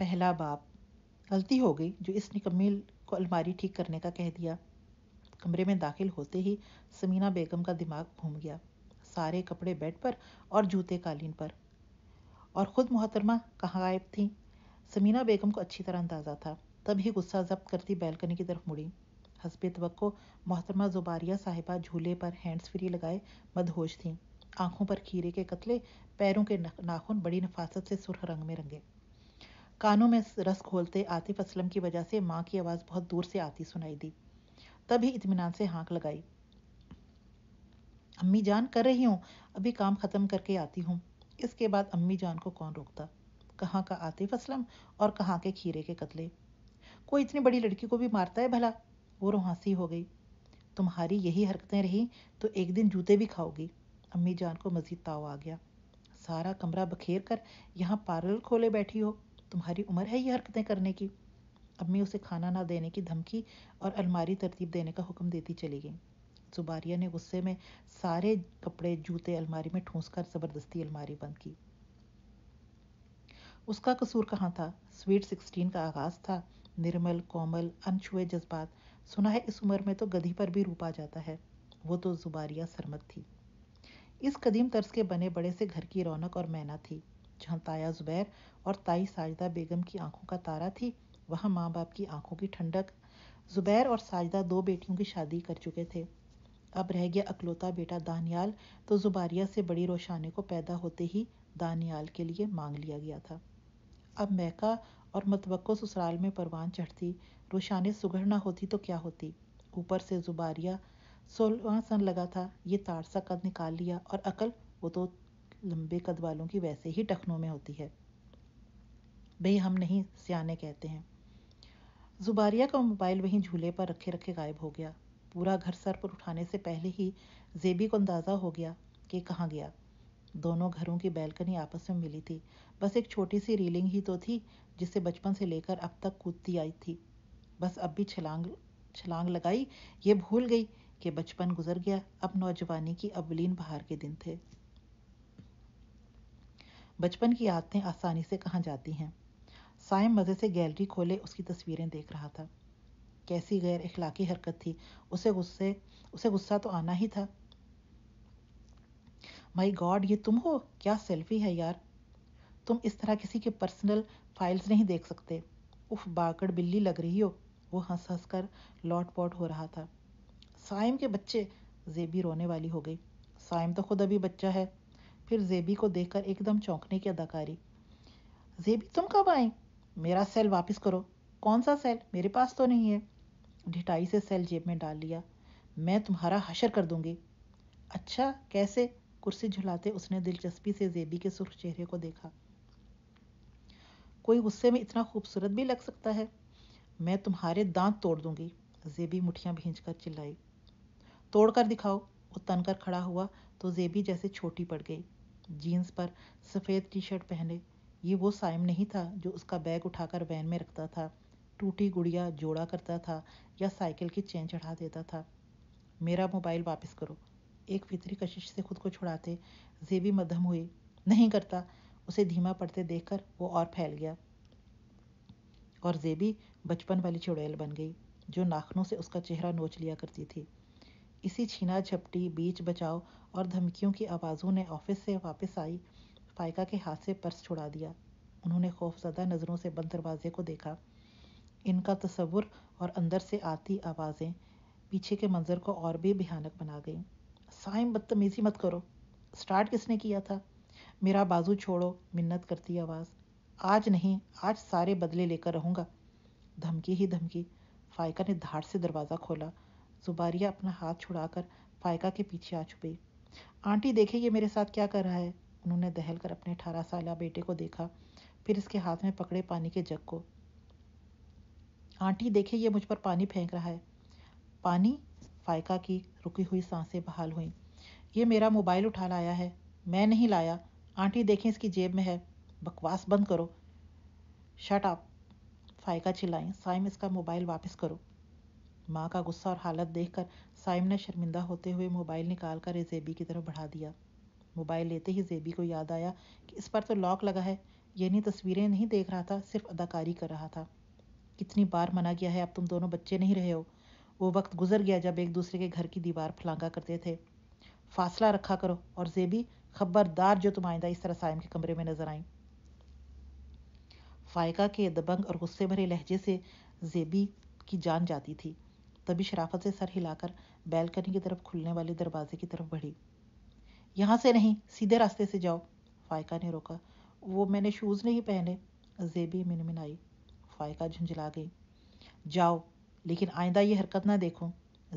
पहला बाप गलती हो गई जो इस निकम्मिल को अलमारी ठीक करने का कह दिया कमरे में दाखिल होते ही समीना बेगम का दिमाग घूम गया सारे कपड़े बेड पर और जूते कालीन पर और ख़ुद मोहतरमा कहाँ गायब थी समीना बेगम को अच्छी तरह अंदाज़ा था तभी गुस्सा जब्त करती बैलकनी की तरफ मुड़ी हसब तो मोहतरमा जुबारिया साहिबा झूले पर हैंड्स फ्री लगाए मदहोश थी आंखों पर खीरे के कतले पैरों के नाखून बड़ी नफासत से सुरख रंग में रंगे कानों में रस खोलते आतिफ असलम की वजह से माँ की आवाज़ बहुत दूर से आती सुनाई दी तभी इतमान से हाँक लगाई अम्मी जान कर रही हूँ अभी काम ख़त्म करके आती हूँ इसके बाद अम्मी जान को कौन रोकता कहाँ का आतिफ असलम और कहाँ के खीरे के कतले कोई इतनी बड़ी लड़की को भी मारता है भला वो रोहासी हो गई तुम्हारी यही हरकतें रही तो एक दिन जूते भी खाओगी अम्मी जान को मज़ीद ताव आ गया सारा कमरा बखेर कर यहाँ पार्लर खोले बैठी हो तुम्हारी उम्र है ये हरकतें करने की अम्मी उसे खाना ना देने की धमकी और अलमारी तरतीब देने का हुक्म देती चली गई जुबारिया ने गुस्से में सारे कपड़े जूते अलमारी में ठूंस कर ज़बरदस्ती अलमारी बंद की उसका कसूर कहाँ था स्वीट सिक्सटीन का आगाज़ था निर्मल कोमल अनछुए जज्बात सुना है इस उम्र में तो गधी पर भी रूप आ जाता है वो तो जुबारिया सरमत थी इस कदीम तर्ज के बने बड़े से घर की रौनक और मैना थी जहाँ ताया जुबैर और ताई साजदा बेगम की आंखों का तारा थी वहाँ माँ बाप की आंखों की ठंडक जुबैर और साजदा दो बेटियों की शादी कर चुके थे अब रह गया अकलौता बेटा दानियाल तो जुबारिया से बड़ी रोशाने को पैदा होते ही दानियाल के लिए मांग लिया गया था अब महका और मतवक्को ससुराल में परवान चढ़ती रोशाने सुगढ़ ना होती तो क्या होती ऊपर से जुबारिया सोलवा सन लगा था ये तारसा कद निकाल लिया और अकल वो तो लंबे कद वालों की वैसे ही टखनों में होती है भाई हम नहीं सियाने कहते हैं जुबारिया का मोबाइल वहीं झूले पर रखे रखे गायब हो गया पूरा घर सर पर उठाने से पहले ही जेबी को अंदाज़ा हो गया कि कहाँ गया दोनों घरों की बैलकनी आपस में मिली थी बस एक छोटी सी रीलिंग ही तो थी जिसे बचपन से लेकर अब तक कूदती आई थी बस अब भी छलांग छलांग लगाई ये भूल गई कि बचपन गुजर गया अब नौजवानी की अवलीन बहार के दिन थे बचपन की आदतें आसानी से कहाँ जाती हैं साइम मज़े से गैलरी खोले उसकी तस्वीरें देख रहा था कैसी गैर अखलाकी हरकत थी उसे गुस्से उसे गुस्सा तो आना ही था माई गॉड ये तुम हो क्या सेल्फी है यार तुम इस तरह किसी के पर्सनल फाइल्स नहीं देख सकते उफ बाकड़ बिल्ली लग रही हो वो हंस हंस कर लौट पौट हो रहा था साइम के बच्चे जेबी रोने वाली हो गई साइम तो खुद अभी बच्चा है फिर जेबी को देखकर एकदम चौंकने की अदाकारी जेबी तुम कब आए मेरा सेल वापस करो कौन सा सेल मेरे पास तो नहीं है ढिटाई से सेल जेब में डाल लिया मैं तुम्हारा हशर कर दूंगी अच्छा कैसे कुर्सी झुलाते उसने दिलचस्पी से जेबी के सुर्ख चेहरे को देखा कोई गुस्से में इतना खूबसूरत भी लग सकता है मैं तुम्हारे दांत तोड़ दूंगी जेबी मुठियां भींच कर चिल्लाई तोड़कर दिखाओ वो तनकर खड़ा हुआ तो जेबी जैसे छोटी पड़ गई जीन्स पर सफ़ेद टी शर्ट पहने ये वो साइम नहीं था जो उसका बैग उठाकर वैन में रखता था टूटी गुड़िया जोड़ा करता था या साइकिल की चेन चढ़ा देता था मेरा मोबाइल वापस करो एक फितरी कशिश से खुद को छुड़ाते जेबी मध्यम हुई नहीं करता उसे धीमा पड़ते देखकर वो और फैल गया और जेबी बचपन वाली चुड़ैल बन गई जो नाखनों से उसका चेहरा नोच लिया करती थी इसी छीना झपटी बीच बचाओ और धमकियों की आवाज़ों ने ऑफिस से वापस आई फायका के हाथ से पर्स छुड़ा दिया उन्होंने खौफजदा नज़रों से बंद दरवाजे को देखा इनका तस्वुर और अंदर से आती आवाज़ें पीछे के मंज़र को और भी भयानक बना गईं साइम बदतमीज़ी मत करो स्टार्ट किसने किया था मेरा बाजू छोड़ो मिन्नत करती आवाज़ आज नहीं आज सारे बदले लेकर रहूँगा धमकी ही धमकी फायका ने धार से दरवाज़ा खोला जुबारिया अपना हाथ छुड़ाकर फायका के पीछे आ छुपी आंटी देखे ये मेरे साथ क्या कर रहा है उन्होंने दहल कर अपने अठारह साल बेटे को देखा फिर इसके हाथ में पकड़े पानी के जग को आंटी देखे ये मुझ पर पानी फेंक रहा है पानी फायका की रुकी हुई सांसें बहाल हुई ये मेरा मोबाइल उठा लाया है मैं नहीं लाया आंटी देखें इसकी जेब में है बकवास बंद करो शट आप फायका चिल्लाई साइम इसका मोबाइल वापस करो माँ का गुस्सा और हालत देखकर साइम ने शर्मिंदा होते हुए मोबाइल निकालकर जेबी की तरफ बढ़ा दिया मोबाइल लेते ही जेबी को याद आया कि इस पर तो लॉक लगा है यानी तस्वीरें नहीं देख रहा था सिर्फ अदाकारी कर रहा था कितनी बार मना किया है अब तुम दोनों बच्चे नहीं रहे हो वो वक्त गुजर गया जब एक दूसरे के घर की दीवार फलांगा करते थे फासला रखा करो और जेबी खबरदार जो तुम आइंदा इस तरह साइम के कमरे में नजर आई फायका के दबंग और गुस्से भरे लहजे से जेबी की जान जाती थी तभी शराफत से सर हिलाकर बैलकनी की तरफ खुलने वाले दरवाजे की तरफ बढ़ी यहाँ से नहीं सीधे रास्ते से जाओ फायका ने रोका वो मैंने शूज़ नहीं पहने जेबी मिनमिनाई फायका झुंझला गई जाओ लेकिन आइंदा ये हरकत ना देखो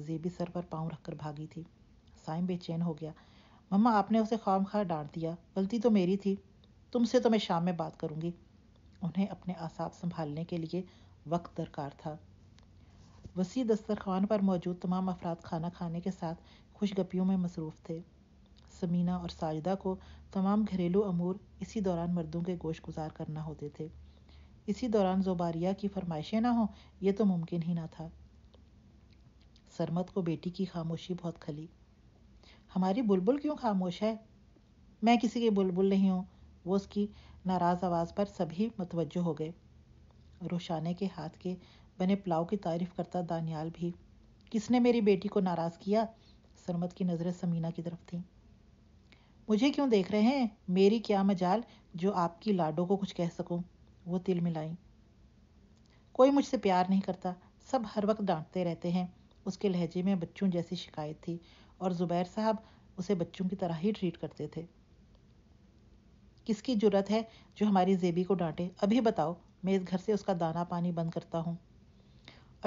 जेबी सर पर पाँव रखकर भागी थी साइम बेचैन हो गया मम्मा आपने उसे खाम खा डांट दिया गलती तो मेरी थी तुमसे तो मैं शाम में बात करूँगी उन्हें अपने आसाब संभालने के लिए वक्त दरकार था वसी दस्तरखान पर मौजूद तमाम अफराद खाना खाने के साथ खुशगपियों में मसरूफ़ थे समीना और साजदा को तमाम घरेलू अमूर इसी दौरान मर्दों के गोश गुजार करना होते थे इसी दौरान जोबारिया की फरमाइशें ना हों ये तो मुमकिन ही ना था सरमत को बेटी की खामोशी बहुत खली हमारी बुलबुल क्यों खामोश है मैं किसी के बुलबुल नहीं हूँ वो उसकी नाराज़ आवाज़ पर सभी मतवजह हो गए रोशाने के हाथ के बने पुलाव की तारीफ करता दानियाल भी किसने मेरी बेटी को नाराज़ किया सरमत की नज़रें समीना की तरफ थी मुझे क्यों देख रहे हैं मेरी क्या मजाल जो आपकी लाडो को कुछ कह सकूं वो तिल मिलाई कोई मुझसे प्यार नहीं करता सब हर वक्त डांटते रहते हैं उसके लहजे में बच्चों जैसी शिकायत थी और ज़ुबैर साहब उसे बच्चों की तरह ही ट्रीट करते थे किसकी जरूरत है जो हमारी जेबी को डांटे अभी बताओ मैं इस घर से उसका दाना पानी बंद करता हूँ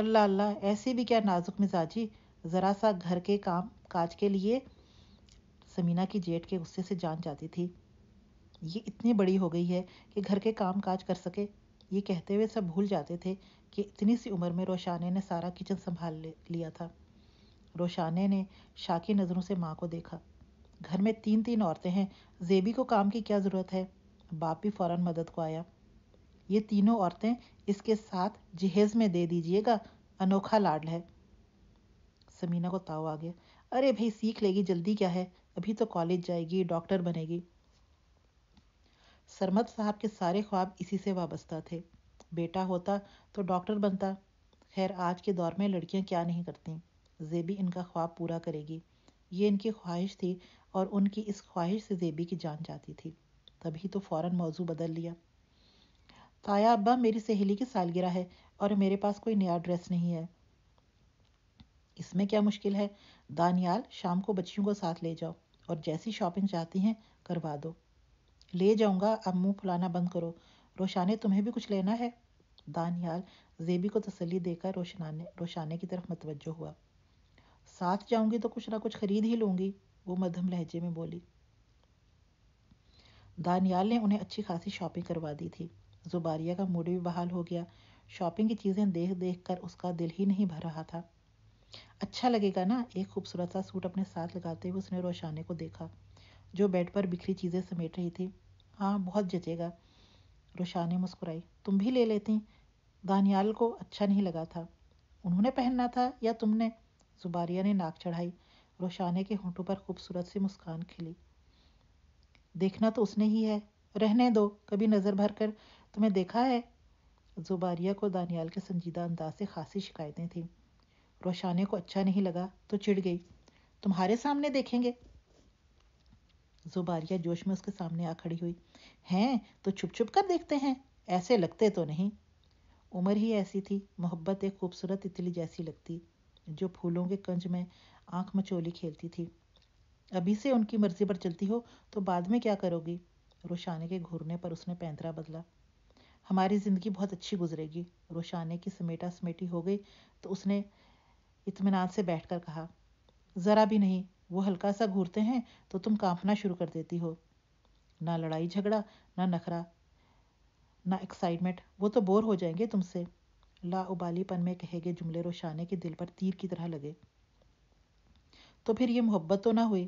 अल्लाह अल्लाह ऐसी भी क्या नाजुक मिजाजी ज़रा सा घर के काम काज के लिए समीना की जेठ के गुस्से से जान जाती थी ये इतनी बड़ी हो गई है कि घर के काम काज कर सके ये कहते हुए सब भूल जाते थे कि इतनी सी उम्र में रोशाने ने सारा किचन संभाल लिया था रोशाने ने शाकी नज़रों से माँ को देखा घर में तीन तीन औरतें हैं जेबी को काम की क्या ज़रूरत है बाप भी फ़ौरन मदद को आया ये तीनों औरतें इसके साथ जहेज में दे दीजिएगा अनोखा लाडल है समीना को ताव आ गया अरे भाई सीख लेगी जल्दी क्या है अभी तो कॉलेज जाएगी डॉक्टर बनेगी सरमत साहब के सारे ख्वाब इसी से वाबस्ता थे बेटा होता तो डॉक्टर बनता खैर आज के दौर में लड़कियां क्या नहीं करती जेबी इनका ख्वाब पूरा करेगी ये इनकी ख्वाहिश थी और उनकी इस ख्वाहिश से जेबी की जान जाती थी तभी तो फ़ौरन मौजू बदल लिया ताया अब्बा मेरी सहेली की सालगिरह है और मेरे पास कोई नया ड्रेस नहीं है इसमें क्या मुश्किल है दानियाल शाम को बच्चियों को साथ ले जाओ और जैसी शॉपिंग चाहती हैं करवा दो ले जाऊंगा अब मुंह फुलाना बंद करो रोशाने तुम्हें भी कुछ लेना है दानियाल जेबी को तसली देकर रोशनाने रोशाने की तरफ मतवजो हुआ साथ जाऊंगी तो कुछ ना कुछ खरीद ही लूंगी वो मध्यम लहजे में बोली दानियाल ने उन्हें अच्छी खासी शॉपिंग करवा दी थी जुबारिया का मूड भी बहाल हो गया शॉपिंग की चीज़ें देख देख कर उसका दिल ही नहीं भर रहा था अच्छा लगेगा ना एक खूबसूरत सा सूट अपने साथ लगाते हुए उसने रोशाने को देखा जो बेड पर बिखरी चीज़ें समेट रही थी हाँ बहुत जचेगा रोशाने मुस्कुराई तुम भी ले लेती दानियाल को अच्छा नहीं लगा था उन्होंने पहनना था या तुमने जुबारिया ने नाक चढ़ाई रोशाने के होंठों पर खूबसूरत सी मुस्कान खिली देखना तो उसने ही है रहने दो कभी नज़र भर कर तुम्हें देखा है जुबारिया को दानियाल के संजीदा अंदाज से खासी शिकायतें थीं रोशाने को अच्छा नहीं लगा तो चिढ़ गई तुम्हारे सामने देखेंगे जुबारिया जोश में उसके सामने आ खड़ी हुई हैं तो छुप छुप कर देखते हैं ऐसे लगते तो नहीं उम्र ही ऐसी थी मोहब्बत एक खूबसूरत तितली जैसी लगती जो फूलों के कंज में आंख मचोली खेलती थी अभी से उनकी मर्जी पर चलती हो तो बाद में क्या करोगी रोशाने के घूरने पर उसने पैंतरा बदला हमारी ज़िंदगी बहुत अच्छी गुजरेगी रोशाने की समेटा समेटी हो गई तो उसने इतमान से बैठ कर कहा ज़रा भी नहीं वो हल्का सा घूरते हैं तो तुम कांपना शुरू कर देती हो ना लड़ाई झगड़ा ना नखरा ना एक्साइटमेंट वो तो बोर हो जाएंगे तुमसे ला पन में कहे गए जुमले रोशाने के दिल पर तीर की तरह लगे तो फिर ये मोहब्बत तो ना हुई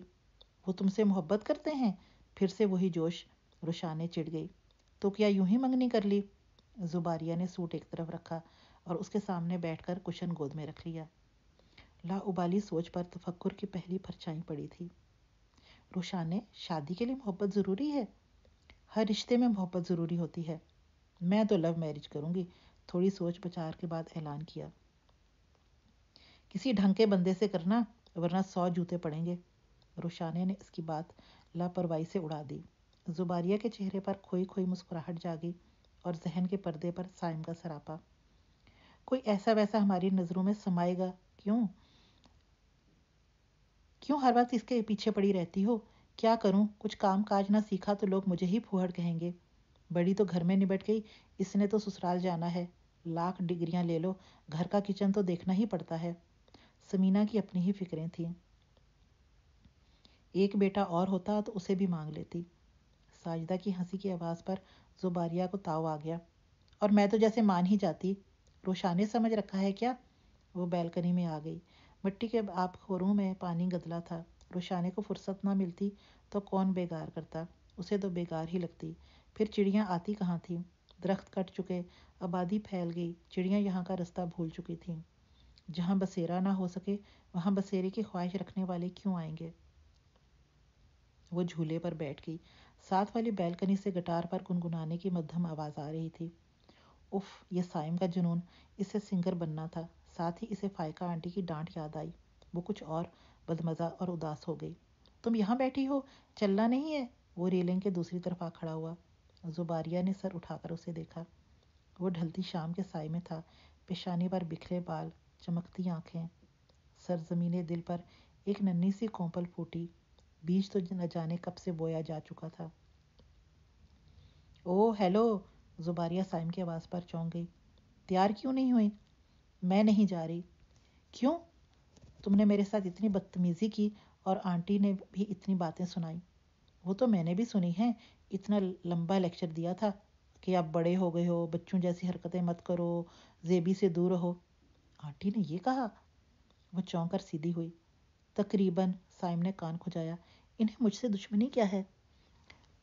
वो तुमसे मोहब्बत करते हैं फिर से वही जोश रोशाने चिढ़ गई तो क्या यूं ही मंगनी कर ली जुबारिया ने सूट एक तरफ रखा और उसके सामने बैठकर कुशन गोद में रख लिया ला उबाली सोच पर तफक्कुर की पहली परछाई पड़ी थी रोशाने शादी के लिए मोहब्बत ज़रूरी है हर रिश्ते में मोहब्बत ज़रूरी होती है मैं तो लव मैरिज करूँगी थोड़ी सोच बचार के बाद ऐलान किया किसी ढंग के बंदे से करना वरना सौ जूते पड़ेंगे रोशाने ने इसकी बात लापरवाही से उड़ा दी जुबारिया के चेहरे पर खोई खोई मुस्कुराहट जागी और जहन के पर्दे पर साइम का सरापा कोई ऐसा वैसा हमारी नज़रों में समाएगा क्यों क्यों हर वक्त इसके पीछे पड़ी रहती हो क्या करूं कुछ काम काज ना सीखा तो लोग मुझे ही फूहड़ कहेंगे बड़ी तो घर में निबट गई इसने तो ससुराल जाना है लाख डिग्रियां ले लो घर का किचन तो देखना ही पड़ता है समीना की अपनी ही फिक्रें थी एक बेटा और होता तो उसे भी मांग लेती साजदा की हंसी की आवाज़ पर जुबारिया को ताव आ गया और मैं तो जैसे मान ही जाती रोशाने समझ रखा है क्या वो बैलकनी में आ गई मिट्टी के आप खोरों में पानी गदला था रोशाने को फुर्सत ना मिलती तो कौन बेगार करता उसे तो बेगार ही लगती फिर चिड़ियाँ आती कहाँ थी दरख्त कट चुके आबादी फैल गई चिड़ियाँ यहाँ का रास्ता भूल चुकी थीं जहाँ बसेरा ना हो सके वहाँ बसेरे की ख्वाहिश रखने वाले क्यों आएंगे वो झूले पर बैठ गई साथ वाली बैलकनी से गिटार पर गुनगुनाने की मध्यम आवाज़ आ रही थी उफ ये साइम का जुनून इसे सिंगर बनना था साथ ही इसे फायका आंटी की डांट याद आई वो कुछ और बदमज़ा और उदास हो गई तुम यहाँ बैठी हो चलना नहीं है वो रेलिंग के दूसरी तरफ आ खड़ा हुआ जुबारिया ने सर उठाकर उसे देखा वो ढलती शाम के साय में था पेशानी पर बिखरे बाल चमकती आंखें सर जमीने दिल पर एक नन्ही सी कोंपल फूटी बीज तो न जाने कब से बोया जा चुका था ओ हेलो जुबारिया साइम की आवाज़ पर चौंक गई तैयार क्यों नहीं हुई मैं नहीं जा रही क्यों तुमने मेरे साथ इतनी बदतमीज़ी की और आंटी ने भी इतनी बातें सुनाई वो तो मैंने भी सुनी है इतना लंबा लेक्चर दिया था कि आप बड़े हो गए हो बच्चों जैसी हरकतें मत करो जेबी से दूर रहो आंटी ने ये कहा वो चौंक कर सीधी हुई तकरीबन साइम ने कान खुजाया इन्हें मुझसे दुश्मनी क्या है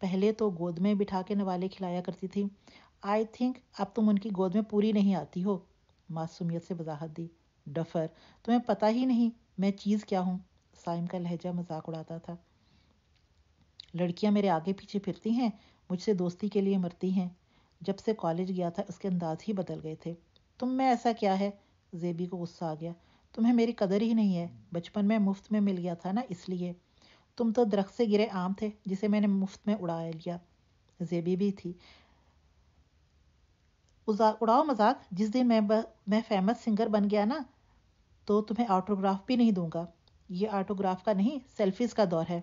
पहले तो गोद में बिठा के नवाले खिलाया करती थी आई थिंक अब तुम उनकी गोद में पूरी नहीं आती हो मासूमियत से वजाहत दी डफर तुम्हें पता ही नहीं मैं चीज़ क्या हूँ साइम का लहजा मजाक उड़ाता था लड़कियाँ मेरे आगे पीछे फिरती हैं मुझसे दोस्ती के लिए मरती हैं जब से कॉलेज गया था उसके अंदाज ही बदल गए थे तुम में ऐसा क्या है जेबी को गुस्सा आ गया तुम्हें मेरी कदर ही नहीं है बचपन में मुफ्त में मिल गया था ना इसलिए तुम तो दरख्त से गिरे आम थे जिसे मैंने मुफ्त में उड़ा लिया जेबी भी थी उड़ाओ मजाक जिस दिन मैं ब, मैं फेमस सिंगर बन गया ना तो तुम्हें ऑटोग्राफ भी नहीं दूंगा ये ऑटोग्राफ का नहीं सेल्फीज का दौर है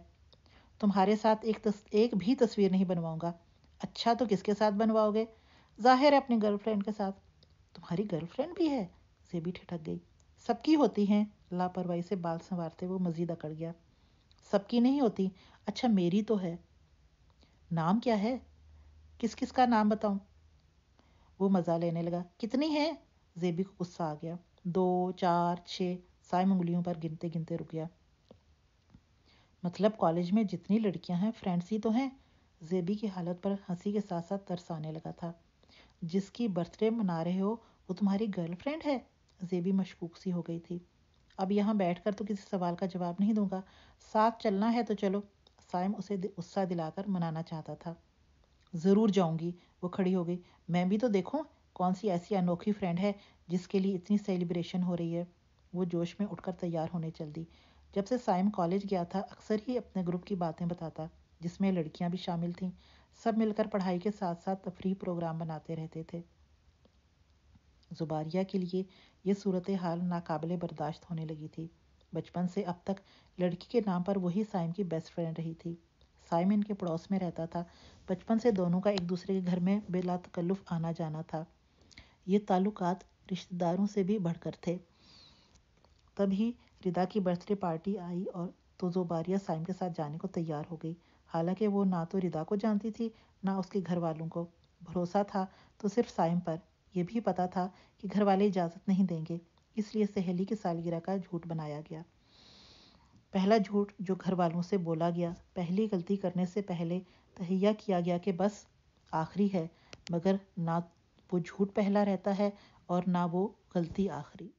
तुम्हारे साथ एक तस, एक भी तस्वीर नहीं बनवाऊंगा अच्छा तो किसके साथ बनवाओगे जाहिर है अपनी गर्लफ्रेंड के साथ तुम्हारी गर्लफ्रेंड भी है से भी ठिठक गई सबकी होती हैं लापरवाही से बाल संवारते वो मजीद अकड़ गया सबकी नहीं होती अच्छा मेरी तो है नाम क्या है किस किस का नाम बताऊं वो मज़ा लेने लगा कितनी है जेबी को गुस्सा आ गया दो चार छः साय उंगलियों पर गिनते गिनते रुक गया मतलब कॉलेज में जितनी लड़कियां हैं फ्रेंड्स ही तो हैं जेबी की हालत पर हंसी के साथ साथ तरसाने लगा था जिसकी बर्थडे मना रहे हो वो तुम्हारी गर्लफ्रेंड है जेबी मशकूक सी हो गई थी अब यहाँ बैठकर तो किसी सवाल का जवाब नहीं दूंगा साथ चलना है तो चलो साइम उसे गुस्सा दिलाकर मनाना चाहता था ज़रूर जाऊंगी वो खड़ी हो गई मैं भी तो देखूँ कौन सी ऐसी अनोखी फ्रेंड है जिसके लिए इतनी सेलिब्रेशन हो रही है वो जोश में उठकर तैयार होने चल दी जब से साइम कॉलेज गया था अक्सर ही अपने ग्रुप की बातें बताता जिसमें लड़कियां भी शामिल थीं सब मिलकर पढ़ाई के साथ साथ तफरी प्रोग्राम बनाते रहते थे ज़ुबारिया के लिए यह सूरत हाल नाकबिल बर्दाश्त होने लगी थी बचपन से अब तक लड़की के नाम पर वही साइम की बेस्ट फ्रेंड रही थी साइम इनके पड़ोस में रहता था बचपन से दोनों का एक दूसरे के घर में बेला तकल्लुफ आना जाना था ये ताल्लुकात रिश्तेदारों से भी बढ़कर थे तभी रिदा की बर्थडे पार्टी आई और तो जोबारिया साइम के साथ जाने को तैयार हो गई हालांकि वो ना तो रिदा को जानती थी ना उसके घर वालों को भरोसा था तो सिर्फ साइम पर यह भी पता था कि घर वाले इजाज़त नहीं देंगे इसलिए सहेली की सालगिरह का झूठ बनाया गया पहला झूठ जो घर वालों से बोला गया पहली गलती करने से पहले तहैया किया गया कि बस आखिरी है मगर ना वो झूठ पहला रहता है और ना वो गलती आखिरी